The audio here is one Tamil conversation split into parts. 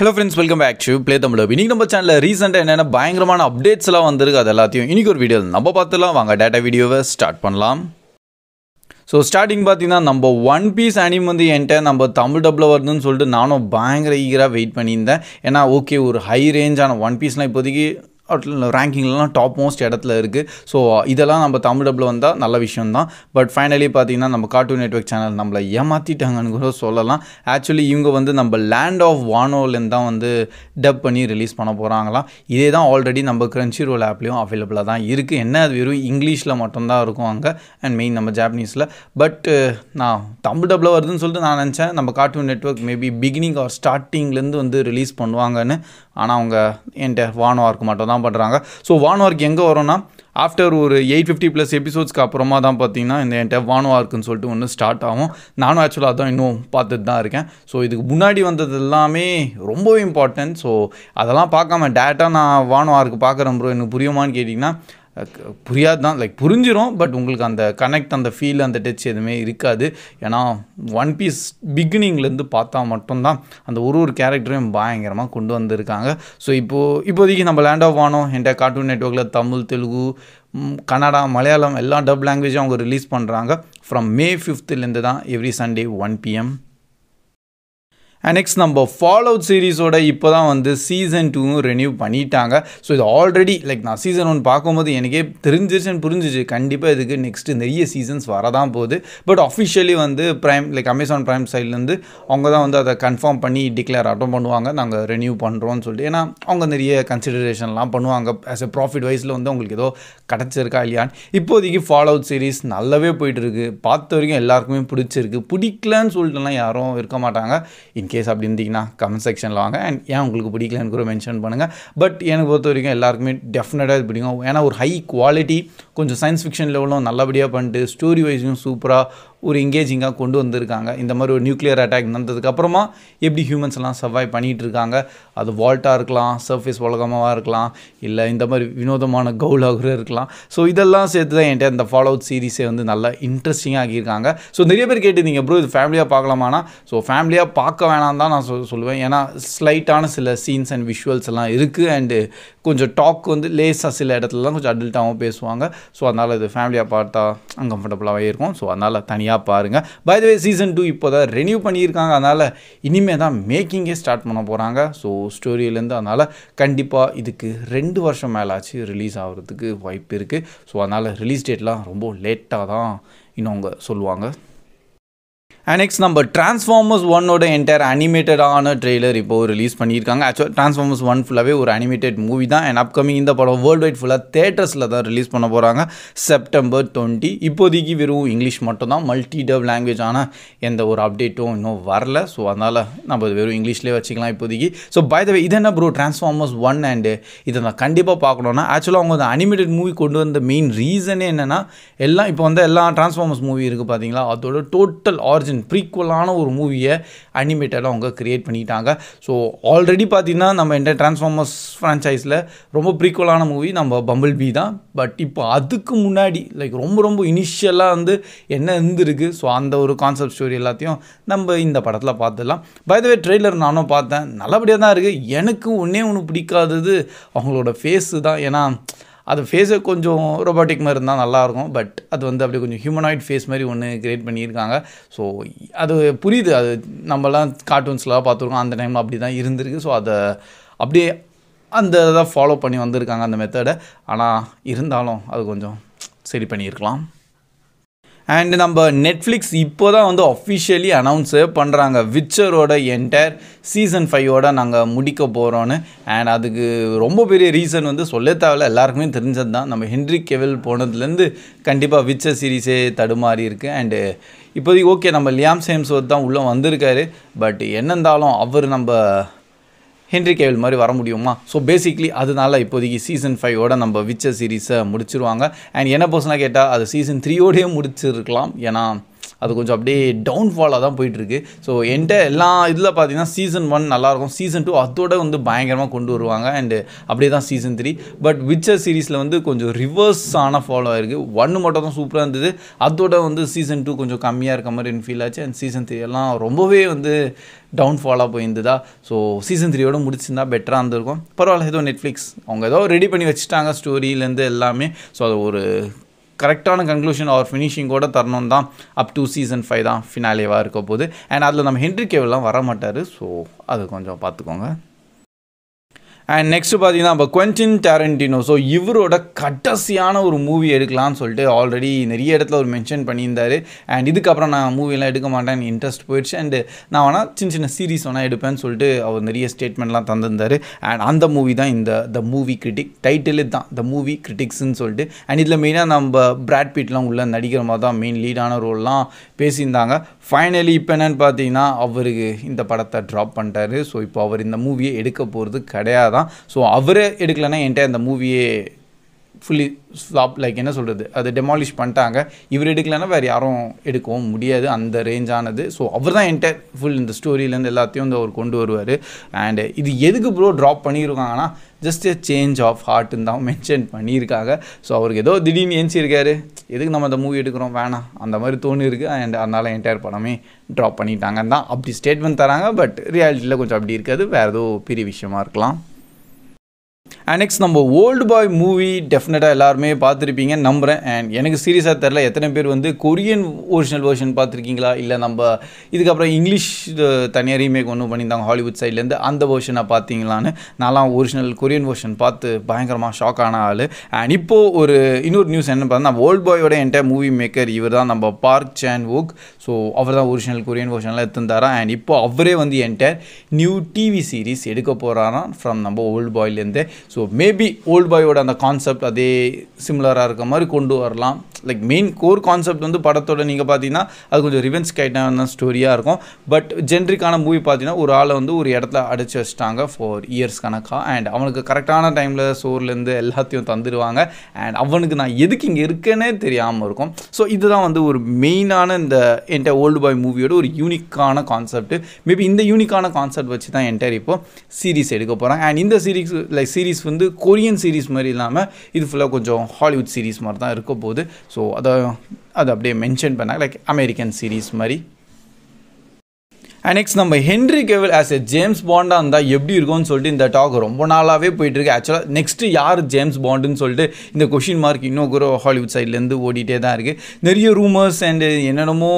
hello friends welcome back to play Tamil இன்றைக்கி நம்ம சேனலில் ரீசெண்டாக என்னென்ன பயங்கரமான அப்டேட்ஸ்லாம் வந்திருக்கு அது எல்லாத்தையும் இன்றைக்கி ஒரு வீடியோ நம்ம பார்த்துலாம் வாங்க டேட்டா வீடியோவை ஸ்டார்ட் பண்ணலாம் ஸோ ஸ்டார்டிங் பார்த்தீங்கன்னா நம்ம ஒன் பீஸ் அனிம் வந்து என்கிட்ட நம்ம தமிழ் டப்பில் வருதுன்னு சொல்லிட்டு நானும் பயங்கர ஈகராக வெயிட் பண்ணியிருந்தேன் ஏன்னா ஓகே ஒரு ஹை ரேஞ்சான ஒன் பீஸ்லாம் இப்போதைக்கு ரேங்கிங்லாம் டாப் மோஸ்ட் இடத்துல இருக்குது ஸோ இதெல்லாம் நம்ம தமிழ் டப்பில் வந்தால் நல்ல விஷயம் தான் பட் ஃபைனலி பார்த்தீங்கன்னா நம்ம கார்ட்டூன் நெட்ஒர்க் சேனல் நம்மளை ஏமாற்றிட்டாங்கன்னு கூட சொல்லலாம் ஆக்சுவலி இவங்க வந்து நம்ம லேண்ட் ஆஃப் வானோலேருந்து தான் வந்து டப் பண்ணி ரிலீஸ் பண்ண போகிறாங்களாம் இதே தான் ஆல்ரெடி நம்ம கிரன்ச்சி ரோல் ஆப்லேயும் அவைலபிளாக தான் இருக்குது என்ன அது வெறும் இங்கிலீஷில் மட்டும்தான் இருக்கும் அங்கே அண்ட் மெயின் நம்ம ஜாப்பனீஸில் பட் நான் தமிழ் டப்பில் வருதுன்னு சொல்லிட்டு நான் நினச்சேன் நம்ம cartoon network maybe beginning or ஸ்டார்டிங்லேருந்து வந்து ரிலீஸ் பண்ணுவாங்கன்னு ஆனால் அவங்க என்கிட்ட ஒர்க் மட்டும் தான் பண்ணுறாங்க ஸோ ஒர்க் எங்கே வரும்னா ஆஃப்டர் ஒரு எயிட் ஃபிஃப்டி ப்ளஸ் எபிசோட்ஸ்க்கு அப்புறமா தான் பார்த்தீங்கன்னா இந்த என்கிட்ட ஒர்க்குன்னு சொல்லிட்டு ஒன்று ஸ்டார்ட் ஆகும் நானும் ஆக்சுவலாக தான் இன்னும் பார்த்துட்டு தான் இருக்கேன் ஸோ இதுக்கு முன்னாடி வந்தது எல்லாமே ரொம்ப இம்பார்ட்டன்ட் ஸோ அதெல்லாம் பார்க்காம டேரெக்டாக நான் ஒர்க் பார்க்குறேன் ப்ரோ எனக்கு புரியுமான்னு கேட்டிங்கன்னா புரியாது தான் லைக் புரிஞ்சிடும் பட் உங்களுக்கு அந்த கனெக்ட் அந்த ஃபீல் அந்த டச் எதுவுமே இருக்காது ஏன்னா ஒன் பீஸ் பிகினிங்லேருந்து பார்த்தா மட்டும்தான் அந்த ஒரு ஒரு கேரக்டரையும் பயங்கரமாக கொண்டு வந்திருக்காங்க ஸோ இப்போது இப்போதைக்கு நம்ம லேண்ட் ஆஃப் வானோம் என்கிட்ட கார்ட்டூன் நெட்ஒர்க்கில் தமிழ் தெலுங்கு கன்னடா மலையாளம் எல்லா டப் லாங்குவேஜும் அவங்க ரிலீஸ் பண்ணுறாங்க ஃப்ரம் மே ஃபிஃப்த்துலேருந்து தான் every Sunday one PM and next நம்ம ஃபால் அவுட் சீரீஸோட இப்போ தான் வந்து சீசன் டூவும் ரெனியூ பண்ணிட்டாங்க ஸோ இது ஆல்ரெடி லைக் நான் சீசன் ஒன் பார்க்கும்போது எனக்கே தெரிஞ்சிருச்சுன்னு புரிஞ்சிச்சு கண்டிப்பாக இதுக்கு நெக்ஸ்ட்டு நிறைய சீசன்ஸ் வரதான் போகுது பட் அஃபிஷியலி வந்து ப்ரைம் லைக் அமேசான் ப்ரைம் சைட்லேருந்து அவங்க தான் வந்து அதை கன்ஃபார்ம் பண்ணி டிக்ளேர் அட்டம் பண்ணுவாங்க நாங்கள் ரெனியூ பண்ணுறோம்னு சொல்லிட்டு ஏன்னா அவங்க நிறைய கன்சிடரேஷன்லாம் பண்ணுவாங்க ஆஸ் எ ப்ராஃபிட் வைஸில் வந்து அவங்களுக்கு ஏதோ கிடச்சிருக்கா இல்லையான்னு இப்போதைக்கு ஃபாலோ அவுட் சீரீஸ் நல்லாவே போயிட்டுருக்கு பார்த்த வரைக்கும் எல்லாருக்குமே பிடிச்சிருக்கு பிடிக்கலன்னு சொல்லிட்டுலாம் யாரும் இருக்க மாட்டாங்க இன்கே கேஸ் அப்படி இருந்தீங்கன்னா கமெண்ட் செக்ஷனில் வாங்க அண்ட் ஏன் உங்களுக்கு பிடிக்கலன்னு கூட மென்ஷன் பண்ணுங்கள் பட் எனக்கு பொறுத்த வரைக்கும் எல்லாருக்குமே டெஃபினட்டாக இது பிடிக்கும் ஏன்னா ஒரு ஹை குவாலிட்டி கொஞ்சம் சயின்ஸ் ஃபிக்ஷன் லெவலும் நல்லபடியாக பண்ணிட்டு ஸ்டோரி வைஸும் சூப்பராக ஒரு எங்கேஜிங்காக கொண்டு வந்திருக்காங்க இந்த மாதிரி ஒரு நியூக்ளியர் அட்டாக் நடந்ததுக்கப்புறமா எப்படி ஹியூமன்ஸ் எல்லாம் சர்வை பண்ணிகிட்டு இருக்காங்க அது வால்ட்டாக இருக்கலாம் சர்ஃபேஸ் உலகமாக இருக்கலாம் இல்லை இந்த மாதிரி வினோதமான கவுலாக இருக்கலாம் ஸோ இதெல்லாம் சேர்த்து தான் என்கிட்ட இந்த ஃபாலோ அவுட் சீரிஸே வந்து நல்லா இன்ட்ரெஸ்டிங்காக ஆகியிருக்காங்க ஸோ நிறைய பேர் கேட்டிருந்தீங்க ப்ரோ இது ஃபேமிலியாக பார்க்கலாமானா ஸோ ஃபேமிலியாக பார்க்க வேணாம் தான் நான் சொல்லுவேன் ஏன்னா ஸ்லைட்டான சில சீன்ஸ் அண்ட் விஷுவல்ஸ் எல்லாம் இருக்குது அண்டு கொஞ்சம் டாக் வந்து லேஸாக சில இடத்துலலாம் கொஞ்சம் அடல்ட்டாகவும் பேசுவாங்க ஸோ அதனால் இது ஃபேமிலியாக பார்த்தா அன்கம்ஃபர்டபுளாகவே இருக்கும் ஸோ அதனால் தனியாக தனியாக பாருங்கள் by the way season two இப்போ தான் ரெனியூ பண்ணியிருக்காங்க அதனால் இனிமேல் தான் மேக்கிங்கே ஸ்டார்ட் பண்ண போகிறாங்க ஸோ ஸ்டோரியிலேருந்து அதனால் கண்டிப்பாக இதுக்கு ரெண்டு வருஷம் மேலே ஆச்சு ரிலீஸ் ஆகிறதுக்கு வாய்ப்பு இருக்குது ஸோ அதனால் ரிலீஸ் டேட்லாம் ரொம்ப லேட்டாக தான் இன்னும் அவங்க சொல்லுவாங்க அனெக்ஸ் நம்ம ட்ரான்ஸ்ஃபார்மர்ஸ் ஒன்னோட என்டையர் அனிமேட்டடான ட்ரெய்லர் இப்போது ரிலீஸ் பண்ணியிருக்காங்க ஆக்சுவல் ட்ரான்ஸ்ஃபார்மர்ஸ் ஒன் ஃபுல்லாகவே ஒரு அனிமேட்டட் மூவி தான் அண்ட் அப்கமிங் இந்த படம் வேர்ல்டு வைட் ஃபுல்லாக தேட்டர்ஸில் தான் ரிலீஸ் பண்ண போகிறாங்க செப்டம்பர் டுவெண்ட்டி இப்போதைக்கு வெறும் இங்கிலீஷ் மட்டும்தான் மல்டி டப் லாங்குவேஜ் ஆனால் எந்த ஒரு அப்டேட்டும் இன்னும் வரல ஸோ அதனால் நம்ம வெறும் இங்கிலீஷ்லேயே வச்சுக்கலாம் இப்போதைக்கு ஸோ பை த இது என்ன ப்ரோ ட்ரான்ஸ்ஃபார்மர்ஸ் ஒன் அண்டு இதை நான் கண்டிப்பாக பார்க்கணுன்னா ஆக்சுவலாக அவங்க அந்த அனிமேட்டட் மூவி கொண்டு வந்த மெயின் ரீசனே என்னென்னா எல்லாம் இப்போ வந்து எல்லா ட்ரான்ஸ்ஃபார்மர்ஸ் மூவி இருக்குது பார்த்தீங்களா அதோட டோட்டல் ஆரிஜின் தௌசண்ட் ப்ரீக்குவலான ஒரு மூவியை அனிமேட்டடாக அவங்க க்ரியேட் பண்ணிட்டாங்க ஸோ ஆல்ரெடி பார்த்திங்கன்னா நம்ம இந்த ட்ரான்ஸ்ஃபார்மர்ஸ் ஃப்ரான்ச்சைஸில் ரொம்ப ப்ரீக்குவலான மூவி நம்ம பம்பிள் பி தான் பட் இப்போ அதுக்கு முன்னாடி லைக் ரொம்ப ரொம்ப இனிஷியலாக வந்து என்ன இருந்திருக்கு ஸோ அந்த ஒரு கான்செப்ட் ஸ்டோரி எல்லாத்தையும் நம்ம இந்த படத்தில் பார்த்துடலாம் பயதவே ட்ரெய்லர் நானும் பார்த்தேன் நல்லபடியாக தான் இருக்குது எனக்கு ஒன்றே ஒன்று பிடிக்காதது அவங்களோட ஃபேஸு தான் ஏன்னா அது ஃபேஸை கொஞ்சம் ரொபாட்டிக் மாதிரி இருந்தால் நல்லாயிருக்கும் பட் அது வந்து அப்படியே கொஞ்சம் ஹியூமனாய்ட் ஃபேஸ் மாதிரி ஒன்று கிரியேட் பண்ணியிருக்காங்க ஸோ அது புரியுது அது நம்மலாம் கார்ட்டூன்ஸ்லாம் பார்த்துருக்கோம் அந்த டைமில் அப்படி தான் இருந்திருக்கு ஸோ அதை அப்படியே அந்த இதை ஃபாலோ பண்ணி வந்திருக்காங்க அந்த மெத்தடை ஆனால் இருந்தாலும் அது கொஞ்சம் சரி பண்ணியிருக்கலாம் அண்ட் நம்ம நெட்ஃப்ளிக்ஸ் இப்போ தான் வந்து அஃபிஷியலி அனௌன்ஸு பண்ணுறாங்க விச்சரோட என்டையர் சீசன் ஃபைவோட நாங்கள் முடிக்க போகிறோன்னு அண்ட் அதுக்கு ரொம்ப பெரிய ரீசன் வந்து சொல்ல தேவையில்ல எல்லாருக்குமே தெரிஞ்சது தான் நம்ம ஹென்ரி கெவில் போனதுலேருந்து கண்டிப்பாக விச்சர் சீரீஸே தடுமாறி இருக்குது அண்டு இப்போதைக்கு ஓகே நம்ம லியாம் சேம்ஸ் தான் உள்ளே வந்திருக்காரு பட் என்னந்தாலும் அவர் நம்ம ஹென்ரி கேவில் மாதிரி வர முடியுமா ஸோ பேசிக்லி அதனால இப்போதைக்கு சீசன் ஃபைவோட நம்ம விச்ச சீரீஸை முடிச்சிருவாங்க அண்ட் என்ன பர்சனாக கேட்டால் அது சீசன் த்ரீயோடையும் முடிச்சிருக்கலாம் ஏன்னா அது கொஞ்சம் அப்படியே டவுன்ஃபாலாக தான் போயிட்டுருக்கு ஸோ என்கிட்ட எல்லா இதில் பார்த்தீங்கன்னா சீசன் ஒன் நல்லாயிருக்கும் சீசன் டூ அதோட வந்து பயங்கரமாக கொண்டு வருவாங்க அண்டு அப்படியே தான் சீசன் த்ரீ பட் விச்சர் சீரீஸில் வந்து கொஞ்சம் ரிவர்ஸ் ஆன ஃபாலோ ஆயிருக்கு ஒன்று மட்டும் தான் சூப்பராக இருந்தது அதோட வந்து சீசன் டூ கொஞ்சம் கம்மியாக இருக்க மாதிரி ஃபீல் ஆச்சு அண்ட் சீசன் த்ரீ எல்லாம் ரொம்பவே வந்து டவுன்ஃபாலாக போயிருந்ததா ஸோ சீசன் த்ரீயோட முடிச்சிருந்தா பெட்டராக இருந்திருக்கும் பரவாயில்ல ஏதோ நெட்ஃப்ளிக்ஸ் அவங்க ஏதோ ரெடி பண்ணி வச்சுட்டாங்க ஸ்டோரியிலேருந்து எல்லாமே ஸோ அதை ஒரு கரெக்டான கன்க்ளூஷன் ஆர் ஃபினிஷிங் கூட தரணும் தான் அப் டூ சீசன் ஃபைவ் தான் ஃபினாலேவாக இருக்க போகுது அண்ட் அதில் நம்ம ஹென்ரி கேவெல்லாம் வர மாட்டார் ஸோ அது கொஞ்சம் பார்த்துக்கோங்க அண்ட் நெக்ஸ்ட்டு பார்த்தீங்கன்னா நம்ம குவென்டின் டேரண்டினோ ஸோ இவரோட கடைசியான ஒரு மூவி எடுக்கலாம்னு சொல்லிட்டு ஆல்ரெடி நிறைய இடத்துல ஒரு மென்ஷன் பண்ணியிருந்தார் அண்ட் இதுக்கப்புறம் நான் மூவிலாம் எடுக்க மாட்டேன் இன்ட்ரெஸ்ட் போயிடுச்சு அண்டு நான் வேணால் சின்ன சின்ன சீரிஸ் வேணால் எடுப்பேன்னு சொல்லிட்டு அவர் நிறைய ஸ்டேட்மெண்ட்லாம் தந்திருந்தார் அண்ட் அந்த மூவி தான் இந்த த மூவி கிரிட்டிக் டைட்டிலு தான் த மூவி கிரிட்டிக்ஸ்ன்னு சொல்லிட்டு அண்ட் இதில் மெயினாக நம்ம பிராட் பீட்லாம் உள்ள நடிக்கிற மாதிரி தான் மெயின் லீடான ரோல்லாம் பேசியிருந்தாங்க ஃபைனலி இப்போ என்னென்னு பார்த்தீங்கன்னா அவருக்கு இந்த படத்தை ட்ராப் பண்ணிட்டாரு ஸோ இப்போ அவர் இந்த மூவியை எடுக்க போகிறது கிடையாது தான் ஸோ அவரே எடுக்கலைன்னா என்கிட்ட அந்த மூவியே ஃபுல்லி ஃப்ளாப் லைக் என்ன சொல்கிறது அதை டெமாலிஷ் பண்ணிட்டாங்க இவர் எடுக்கலைன்னா வேறு யாரும் எடுக்கவும் முடியாது அந்த ரேஞ்சானது ஸோ அவர் தான் என்டையர் ஃபுல் இந்த ஸ்டோரியிலேருந்து எல்லாத்தையும் வந்து அவர் கொண்டு வருவார் அண்டு இது எதுக்கு ப்ரோ ட்ராப் பண்ணியிருக்காங்கன்னா ஜஸ்ட் எ சேஞ்ச் ஆஃப் ஹார்ட்னு தான் மென்ஷன் பண்ணியிருக்காங்க ஸோ அவருக்கு ஏதோ திடீர்னு ஏஞ்சிருக்காரு எதுக்கு நம்ம அந்த மூவி எடுக்கிறோம் வேணாம் அந்த மாதிரி தோணு இருக்குது அண்ட் அதனால் என்டையர் படமே ட்ராப் பண்ணிட்டாங்கன்னு தான் அப்படி ஸ்டேட்மெண்ட் தராங்க பட் ரியாலிட்டியில் கொஞ்சம் அப்படி இருக்காது வேறு ஏதோ பெரிய விஷயமா இருக்கலாம் அண்ட் நெக்ஸ்ட் நம்ம ஓல்டு பாய் மூவி டெஃபினட்டாக எல்லாருமே பார்த்துருப்பீங்க நம்புகிறேன் அண்ட் எனக்கு சீரியஸாக தெரில எத்தனை பேர் வந்து கொரியன் ஒரிஜினல் வேர்ஷன் பார்த்துருக்கீங்களா இல்லை நம்ம இதுக்கப்புறம் இங்கிலீஷ் தனியாக ரீமேக் ஒன்று பண்ணியிருந்தாங்க ஹாலிவுட் சைட்லேருந்து அந்த வேர்ஷனை பார்த்தீங்களான்னு நான்லாம் ஒரிஜினல் கொரியன் வேர்ஷன் பார்த்து பயங்கரமாக ஷாக் ஆன ஆள் அண்ட் இப்போது ஒரு இன்னொரு நியூஸ் என்ன பார்த்தா நம்ம ஓல்டு பாயோட என்டையர் மூவி மேக்கர் இவர் தான் நம்ம பார்க் சேன் ஓக் ஸோ அவர் தான் ஒரிஜினல் கொரியன் வேர்ஷன்லாம் எடுத்துருந்தாரா அண்ட் இப்போ அவரே வந்து என்டையர் நியூ டிவி சீரிஸ் எடுக்க போகிறாரா ஃப்ரம் நம்ம ஓல்டு பாய்லேருந்து ஸோ மேபி ஓல்டு பாயோட அந்த கான்செப்ட் அதே சிமிலராக இருக்க மாதிரி கொண்டு வரலாம் லைக் மெயின் கோர் கான்செப்ட் வந்து படத்தோட நீங்கள் பார்த்தீங்கன்னா அது கொஞ்சம் ரிவென்ஸ் கைட்டான ஸ்டோரியாக இருக்கும் பட் ஜென்ரிக்கான மூவி பார்த்தீங்கன்னா ஒரு ஆளை வந்து ஒரு இடத்துல அடைச்சி வச்சிட்டாங்க ஃபார் இயர்ஸ் கணக்காக அண்ட் அவனுக்கு கரெக்டான டைமில் சோர்லேருந்து எல்லாத்தையும் தந்துடுவாங்க அண்ட் அவனுக்கு நான் எதுக்கு இங்கே இருக்கேனே தெரியாமல் இருக்கும் ஸோ இதுதான் வந்து ஒரு மெயினான இந்த என்டையர் ஓல்டு பாய் மூவியோட ஒரு யூனிக்கான கான்செப்ட் மேபி இந்த யூனிக்கான கான்செப்ட் வச்சு தான் என்டையர் இப்போ சீரீஸ் எடுக்க போகிறேன் அண்ட் இந்த சீரீஸ் லைக் சீரீஸ் வந்து கொரியன் சீரீஸ் மாதிரி இல்லாமல் இது ஃபுல்லாக கொஞ்சம் ஹாலிவுட் சீரீஸ் மாதிரி தான் இருக்க போகுது ஸோ அதை அதை அப்படியே மென்ஷன் பண்ணாங்க லைக் அமெரிக்கன் சீரீஸ் மாதிரி அண்ட் நெக்ஸ்ட் நம்ம Henry Cavill as a James பாண்டாக இருந்தால் எப்படி இருக்கும்னு சொல்லிட்டு இந்த டாக் ரொம்ப நாளாகவே போயிட்டுருக்கு ஆக்சுவலாக நெக்ஸ்ட்டு யார் ஜேம்ஸ் பாண்டுன்னு சொல்லிட்டு இந்த கொஷின் மார்க் இன்னும் ஹாலிவுட் சைட்லேருந்து ஓடிட்டே தான் இருக்குது நிறைய ரூமர்ஸ் அண்டு என்னென்னமோ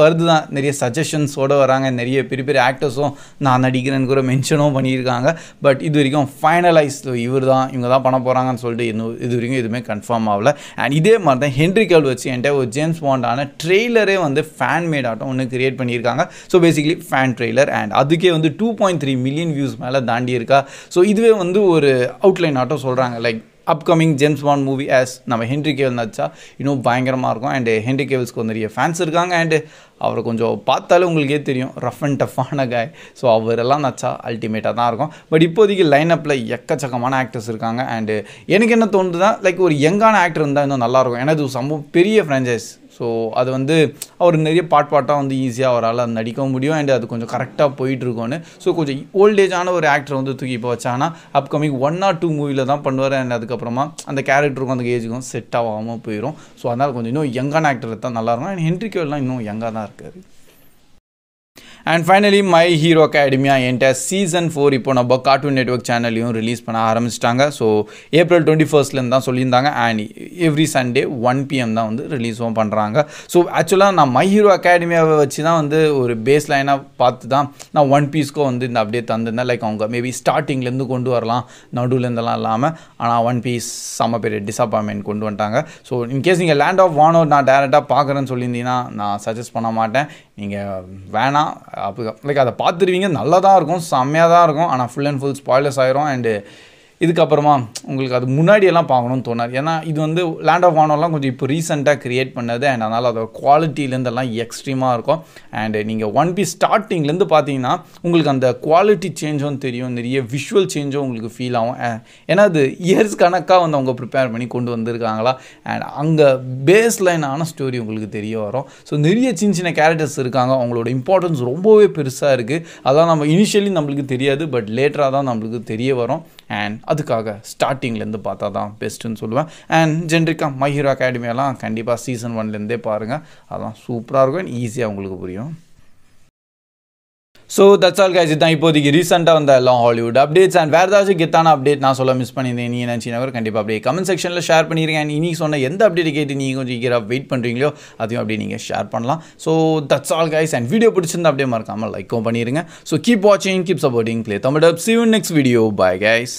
வருது தான் நிறைய சஜஷன்ஸோடு வராங்க நிறைய பெரிய பெரிய ஆக்டர்ஸும் நான் நடிக்கிறேன்னு கூட மென்ஷனும் பண்ணியிருக்காங்க பட் இது வரைக்கும் ஃபைனலைஸ் இவர் தான் இவங்க தான் பண்ண போகிறாங்கன்னு சொல்லிட்டு இன்னும் இது வரைக்கும் எதுவுமே கன்ஃபார்ம் ஆகலை அண்ட் இதே மாதிரி தான் ஹென்ரி கேவல் வச்சு என்கிட்ட ஒரு ஜேம்ஸ் பாண்டான ட்ரெய்லரே வந்து ஃபேன் மேட் ஆட்டம் ஒன்று கிரியேட் பண்ணியிருக்காங்க so basically fan trailer and அதுக்கே வந்து two point three million views மேலே தாண்டி இருக்கா ஸோ இதுவே வந்து ஒரு அவுட்லைன் ஆட்டோ சொல்கிறாங்க like upcoming James Bond movie as நம்ம ஹென்ரி கேவல் நடிச்சா இன்னும் பயங்கரமாக இருக்கும் அண்டு ஹென்ரி கேவல்ஸ்க்கு நிறைய ஃபேன்ஸ் இருக்காங்க அண்டு அவரை கொஞ்சம் பார்த்தாலே உங்களுக்கே தெரியும் ரஃப் அண்ட் டஃப்பான காய் ஸோ அவரெல்லாம் நச்சா அல்டிமேட்டாக தான் இருக்கும் பட் இப்போதைக்கு அப்பில் எக்கச்சக்கமான ஆக்டர்ஸ் இருக்காங்க அண்டு எனக்கு என்ன தோணுதுன்னா லைக் ஒரு யங்கான ஆக்டர் இருந்தால் இன்னும் நல்லாயிருக்கும் ஏன்னா இது சம்பவம் பெரிய ஃப்ரான்ச்சைஸ் ஸோ அது வந்து அவர் நிறைய பாட் பாட்டாக வந்து ஈஸியாக அவரால் அது நடிக்கவும் முடியும் அண்ட் அது கொஞ்சம் கரெக்டாக போயிட்டுருக்கோன்னு ஸோ கொஞ்சம் ஓல்டேஜான ஒரு ஆக்டரை வந்து தூக்கி இப்போ வச்சாங்கன்னா அப்கமிங் ஒன் ஆர் டூ மூவியில் தான் பண்ணுவார் அண்ட் அதுக்கப்புறமா அந்த கேரக்டருக்கும் அந்த ஏஜுக்கும் செட் ஆகாமல் போயிடும் ஸோ அதனால் கொஞ்சம் இன்னும் யங்கான ஆக்டர் தான் நல்லாயிருக்கும் அண்ட் ஹென்ரி இன்னும் யங்காக தான் இருக்கார் and finally My Hero Academia என்கிட்ட சீசன் ஃபோர் இப்போ நம்ம கார்ட்டூன் நெட்ஒர்க் சேனல்லையும் ரிலீஸ் பண்ண ஆரம்பிச்சிட்டாங்க ஸோ ஏப்ரல் டுவெண்ட்டி ஃபர்ஸ்ட்லேருந்து தான் சொல்லியிருந்தாங்க and every Sunday one PM தான் வந்து ரிலீஸும் பண்ணுறாங்க ஸோ ஆக்சுவலாக நான் மை ஹீரோ அகாடமியாவை வச்சு தான் வந்து ஒரு பேஸ் லைனாக பார்த்து தான் நான் ஒன் பீஸ்க்கும் வந்து இந்த அப்டேட் தந்திருந்தேன் லைக் அவங்க மேபி ஸ்டார்டிங்லேருந்து கொண்டு வரலாம் நடுவுலேருந்தெல்லாம் இல்லாமல் ஆனால் ஒன் பீஸ் செம்ம பெரிய டிசப்பாயின்மெண்ட் கொண்டு வந்துட்டாங்க ஸோ இன்கேஸ் நீங்கள் லேண்ட் ஆஃப் வானோர் நான் டேரெக்டாக பார்க்குறேன்னு சொல்லியிருந்தீங்கன்னா நான் சஜஸ்ட் பண்ண மாட்டேன் நீங்கள் வேணாம் அப்போ லைக் அதை பார்த்துருவீங்க நல்லா தான் இருக்கும் செம்மையாக தான் இருக்கும் ஆனால் ஃபுல் அண்ட் ஃபுல் ஸ்பாய்லஸ் ஆயிரும் அண்டு இதுக்கப்புறமா உங்களுக்கு அது முன்னாடியெல்லாம் பார்க்கணும்னு தோணாது ஏன்னா இது வந்து லேண்ட் ஆஃப் வானோலாம் கொஞ்சம் இப்போ ரீசெண்டாக க்ரியேட் பண்ணது அண்ட் அதனால் அதோட குவாலிட்டிலேருந்து எல்லாம் எக்ஸ்ட்ரீமாக இருக்கும் அண்டு நீங்கள் ஒன் பி ஸ்டார்டிங்லேருந்து பார்த்தீங்கன்னா உங்களுக்கு அந்த குவாலிட்டி சேஞ்சும் தெரியும் நிறைய விஷுவல் சேஞ்சும் உங்களுக்கு ஃபீல் ஆகும் ஏன்னா அது இயர்ஸ் கணக்காக வந்து அவங்க ப்ரிப்பேர் பண்ணி கொண்டு வந்திருக்காங்களா அண்ட் அங்கே பேஸ் லைனான ஸ்டோரி உங்களுக்கு தெரிய வரும் ஸோ நிறைய சின்ன சின்ன கேரக்டர்ஸ் இருக்காங்க அவங்களோட இம்பார்ட்டன்ஸ் ரொம்பவே பெருசாக இருக்குது அதான் நம்ம இனிஷியலி நம்மளுக்கு தெரியாது பட் லேட்டராக தான் நம்மளுக்கு தெரிய வரும் அண்ட் அதுக்காக ஸ்டார்டிங்லேருந்து பார்த்தா தான் பெஸ்ட்டுன்னு சொல்லுவேன் அண்ட் ஜென்ரிக்காக மை ஹீரோ அகாடமியெல்லாம் கண்டிப்பாக சீசன் ஒன்லேருந்தே பாருங்கள் அதெல்லாம் சூப்பராக இருக்கும் அண்ட் ஈஸியாக உங்களுக்கு புரியும் ஸோ தட்ஸ் ஆல் கைஸ் தான் இப்போதைக்கு ரீசெண்டாக வந்த எல்லாம் ஹாலிவுட் அப்டேட்ஸ் அண்ட் வேறு ஏதாச்சும் கெத்தான அப்டேட் நான் சொல்ல மிஸ் பண்ணியிருந்தேன் நீ நினச்சினவர் கண்டிப்பாக அப்படியே கமெண்ட் செக்ஷனில் ஷேர் பண்ணியிருக்கேன் அண்ட் இனி சொன்ன எந்த அப்டேட் கேட்டு நீங்கள் கொஞ்சம் ஈகராக வெயிட் பண்ணுறீங்களோ அதையும் அப்படியே நீங்கள் ஷேர் பண்ணலாம் so that's all guys and video பிடிச்சிருந்தா அப்படியே மறக்காமல் லைக்கும் பண்ணிடுங்க ஸோ கீப் வாட்சிங் keep supporting play Tamil dub see next video bye guys